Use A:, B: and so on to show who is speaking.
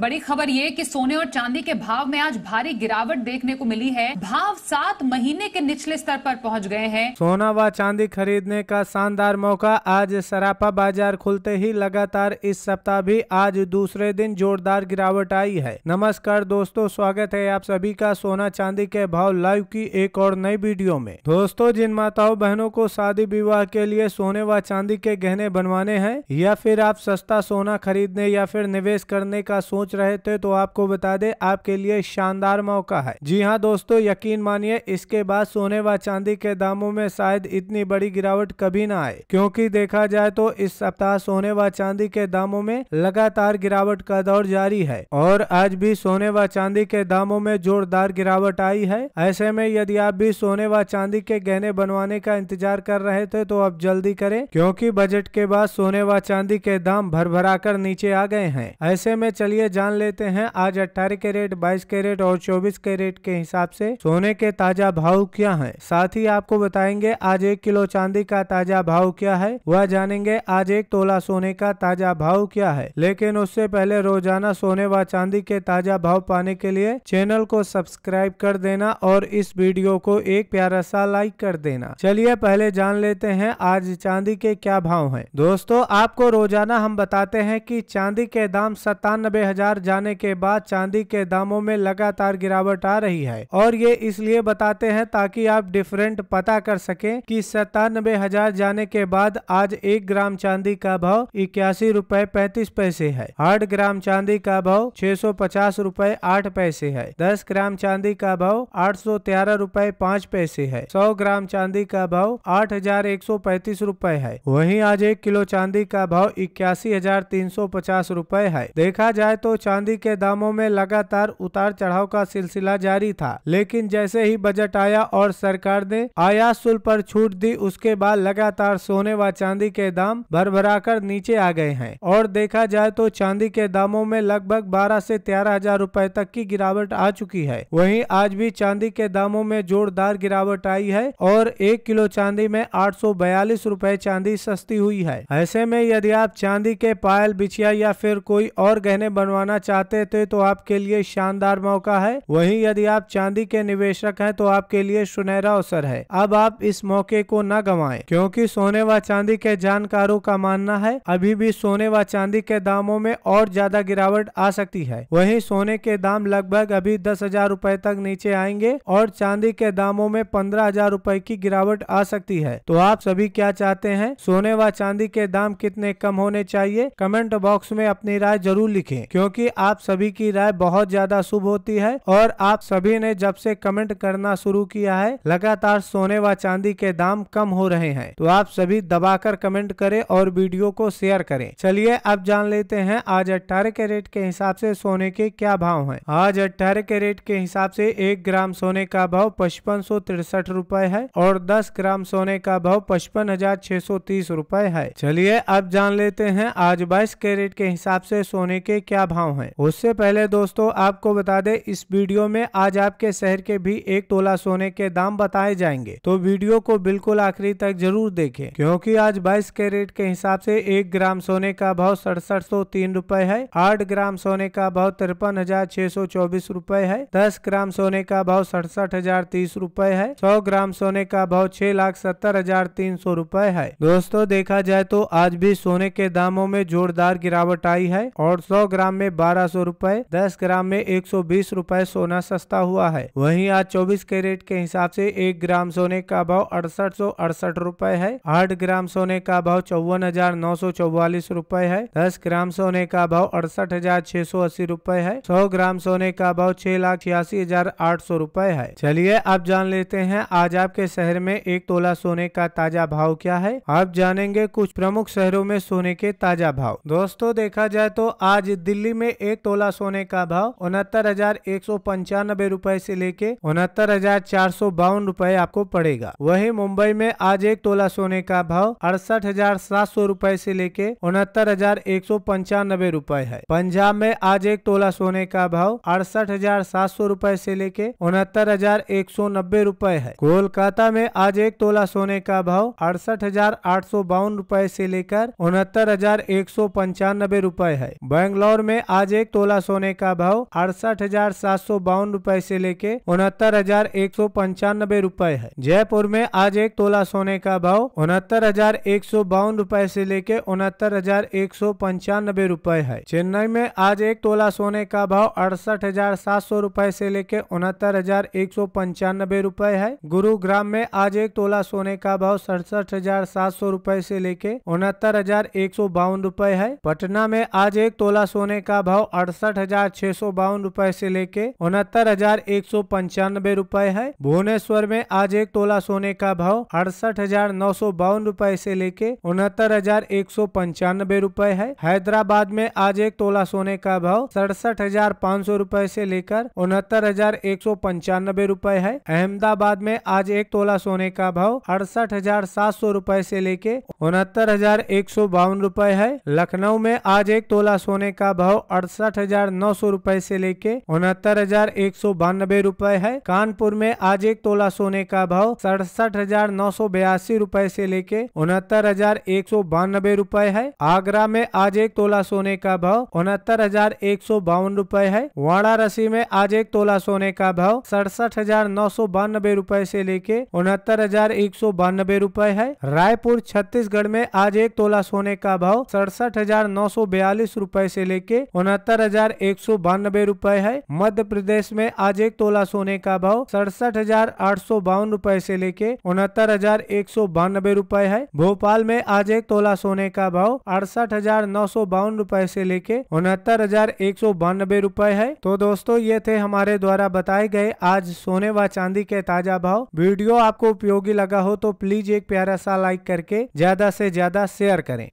A: बड़ी खबर ये कि सोने और चांदी के भाव में आज भारी गिरावट देखने को मिली है भाव सात महीने के निचले स्तर पर पहुंच गए हैं सोना व चांदी खरीदने का शानदार मौका आज सरापा बाजार खुलते ही लगातार इस सप्ताह भी आज दूसरे दिन जोरदार गिरावट आई है नमस्कार दोस्तों स्वागत है आप सभी का सोना चांदी के भाव लाइव की एक और नई वीडियो में दोस्तों जिन माताओं बहनों को शादी विवाह के लिए सोने व चांदी के गहने बनवाने हैं या फिर आप सस्ता सोना खरीदने या फिर निवेश करने का सोच सोच रहे थे तो आपको बता दे आपके लिए शानदार मौका है जी हाँ दोस्तों यकीन मानिए इसके बाद सोने व चांदी के दामों में शायद इतनी बड़ी गिरावट कभी ना आए क्योंकि देखा जाए तो इस सप्ताह सोने व चांदी के दामों में लगातार गिरावट का दौर जारी है और आज भी सोने व चांदी के दामों में जोरदार गिरावट आई है ऐसे में यदि आप भी सोने व चांदी के गहने बनवाने का इंतजार कर रहे थे तो आप जल्दी करें क्योंकि बजट के बाद सोने व चांदी के दाम भर भरा कर नीचे आ गए हैं ऐसे में चलिए जान लेते हैं आज 18 कैरेट 22 कैरेट और 24 कैरेट के हिसाब से सोने के ताजा भाव क्या है साथ ही आपको बताएंगे आज एक किलो चांदी का ताजा भाव क्या है वह जानेंगे आज एक तोला सोने का ताजा भाव क्या है लेकिन उससे पहले रोजाना सोने व चांदी के ताजा भाव पाने के लिए चैनल को सब्सक्राइब कर देना और इस वीडियो को एक प्यारा सा लाइक कर देना चलिए पहले जान लेते हैं आज चांदी के क्या भाव है दोस्तों आपको रोजाना हम बताते हैं की चांदी के दाम सत्तानबे बाजार जाने के बाद चांदी के दामों में लगातार गिरावट आ रही है और ये इसलिए बताते हैं ताकि आप डिफरेंट पता कर सके की सतानबे हजार जाने के बाद आज एक ग्राम चांदी का भाव इक्यासी रूपए पैतीस पैसे है आठ ग्राम चांदी का भाव छह सौ पचास रूपए आठ पैसे है दस ग्राम चांदी का भाव आठ सौ तेरह रूपए पाँच पैसे है सौ ग्राम चांदी का भाव आठ हजार एक सौ पैतीस रूपए है वही आज एक किलो चांदी का भाव इक्यासी हजार तीन सौ पचास रूपए है देखा जाए तो तो चांदी के दामों में लगातार उतार चढ़ाव का सिलसिला जारी था लेकिन जैसे ही बजट आया और सरकार ने आयात शुल्क पर छूट दी उसके बाद लगातार सोने व चांदी के दाम भरभराकर नीचे आ गए हैं और देखा जाए तो चांदी के दामों में लगभग बारह से तेरह हजार रूपए तक की गिरावट आ चुकी है वहीं आज भी चांदी के दामों में जोरदार गिरावट आई है और एक किलो चांदी में आठ सौ बयालीस रूपए चांदी सस्ती हुई है ऐसे में यदि आप चांदी के पायल बिछिया या फिर कोई और गहने बनवा बनवाना चाहते थे तो आपके लिए शानदार मौका है वहीं यदि आप चांदी के निवेशक हैं तो आपके लिए सुनहरा अवसर है अब आप इस मौके को न गंवाएं क्योंकि सोने व चांदी के जानकारों का मानना है अभी भी सोने व चांदी के दामों में और ज्यादा गिरावट आ सकती है वही सोने के दाम लगभग अभी दस हजार रूपए तक नीचे आएंगे और चांदी के दामों में पंद्रह हजार रूपए की गिरावट आ सकती है तो आप सभी क्या चाहते हैं सोने व चांदी के दाम कितने कम होने चाहिए कमेंट बॉक्स में अपनी राय जरूर लिखें क्यों क्योंकि आप सभी की राय बहुत ज्यादा शुभ होती है और आप सभी ने जब से कमेंट करना शुरू किया है लगातार सोने व चांदी के दाम कम हो रहे हैं तो आप सभी दबाकर कमेंट करें और वीडियो को शेयर करें चलिए अब जान लेते हैं आज अट्ठारह कैरेट के हिसाब से सोने के क्या भाव है आज अट्ठारह कैरेट के हिसाब से एक ग्राम सोने का भाव पचपन सौ तिरसठ रूपए है और दस ग्राम सोने का भाव पचपन हजार छह सौ तीस रूपए है चलिए अब जान लेते हैं आज बाईस कैरेट के हिसाब से सोने के क्या भाव भाव हैं उससे पहले दोस्तों आपको बता दें इस वीडियो में आज आपके शहर के भी एक तोला सोने के दाम बताए जाएंगे तो वीडियो को बिल्कुल आखिरी तक जरूर देखें क्योंकि आज 22 कैरेट के हिसाब से एक ग्राम सोने का भाव सड़सठ सौ तीन रूपए है आठ ग्राम सोने का भाव तिरपन हजार छह सौ चौबीस रूपए है दस ग्राम सोने का भाव सड़सठ हजार तीस रूपए है सौ ग्राम सोने का भाव छह लाख सत्तर हजार तीन सौ रूपए है दोस्तों देखा जाए तो आज भी सोने के दामों में जोरदार गिरावट आई है और सौ ग्राम में में बारह सौ रूपए दस ग्राम में एक सौ बीस रूपए सोना सस्ता हुआ है वहीं आज चौबीस कैरेट के हिसाब से एक ग्राम सोने का भाव अड़सठ सौ अड़सठ रूपए है आठ ग्राम सोने का भाव चौवन हजार नौ सौ चौवालीस रूपए है दस ग्राम सोने का भाव अड़सठ हजार छह सौ अस्सी रूपए है सौ ग्राम सोने का भाव छह लाख छियासी हजार आठ सौ रूपए है चलिए अब जान लेते हैं आज आपके शहर में एक तोला सोने का ताजा भाव क्या है आप जानेंगे कुछ प्रमुख शहरों में सोने के ताजा भाव दोस्तों देखा जाए तो आज दिल्ली में एक तोला सोने का भाव उनहत्तर हजार एक सौ पंचानबे रूपए ऐसी लेके उनहत्तर हजार चार सौ बावन रूपए आपको पड़ेगा वही मुंबई में आज एक तोला सोने का भाव अड़सठ हजार सात सौ रूपए ऐसी लेके उनहत्तर हजार एक सौ पंचानबे रूपए है पंजाब में आज एक तोला सोने का भाव अड़सठ हजार सात सौ रूपए ऐसी लेके उनहत्तर हजार एक सौ नब्बे रूपए है कोलकाता में आज एक तोला सोने का भाव अड़सठ हजार आठ सौ बावन रूपए ऐसी लेकर उनहत्तर हजार एक सौ पंचानबे रूपए है बेंगलोर में आज एक तोला सोने का भाव अड़सठ हजार सात सौ बावन रूपए ऐसी लेके उनहत्तर हजार एक सौ पंचानबे रूपए है जयपुर में आज एक तोला सोने का भाव उनहत्तर हजार एक सौ बावन रूपए ऐसी लेके उनहत्तर हजार एक सौ पंचानबे रूपए है चेन्नई में आज एक तोला सोने का भाव अड़सठ हजार सात सौ रूपए ऐसी लेके उनहत्तर हजार एक सौ पंचानबे रूपए है गुरुग्राम में आज एक तोला सोने का भाव सड़सठ हजार सात सौ रूपए ऐसी लेके उनहत्तर हजार एक सौ बावन रूपए है पटना में आज एक तोला सोने का भाव अड़सठ हजार छह सौ बावन रूपए ऐसी लेके उनहत्तर हजार एक सौ पंचानबे रूपए है भुवनेश्वर में आज एक तोला सोने का भाव अड़सठ हजार नौ सौ बावन रूपए ऐसी लेके उनहत्तर हजार एक सौ पंचानबे रूपए है हैदराबाद में आज एक तोला सोने का भाव सड़सठ हजार पाँच सौ रूपए ऐसी लेकर उनहत्तर हजार एक सौ पंचानबे रूपए है अहमदाबाद में आज एक तोला सोने का भाव अड़सठ हजार सात सौ रूपए ऐसी लेके उनहत्तर हजार एक सौ बावन रूपए है लखनऊ में आज एक तोला सोने का भाव अड़सठ हजार नौ सौ रूपए ऐसी लेके उनहत्तर हजार एक सौ बानबे रूपए है कानपुर में आज एक तोला सोने का भाव सड़सठ हजार नौ सौ बयासी रूपए ऐसी लेके उनहत्तर हजार एक सौ बानबे रूपए है आगरा में आज एक तोला सोने का भाव उनहत्तर हजार एक सौ बावन रूपए है वाराणसी में आज एक तोला सोने का भाव सड़सठ हजार नौ सौ बानबे रूपए ऐसी लेके उनहत्तर हजार एक सौ बानबे रूपए है रायपुर छत्तीसगढ़ में आज एक तोला सोने का भाव सड़सठ हजार नौ सौ बयालीस रूपए ऐसी लेके उनहत्तर हजार एक सौ बानबे रूपए है मध्य प्रदेश में आज एक तोला सोने का भाव सड़सठ हजार आठ सौ बावन रूपए ऐसी लेके उनहत्तर हजार एक सौ बानबे रूपए है भोपाल में आज एक तोला सोने का भाव अड़सठ हजार नौ सौ बावन रूपए ऐसी लेके उनहत्तर हजार एक सौ बानबे रूपए है तो दोस्तों ये थे हमारे द्वारा बताए गए आज सोने व चांदी के ताजा भाव वीडियो आपको उपयोगी लगा हो तो प्लीज एक प्यारा सा लाइक करके ज्यादा से ज्यादा शेयर करें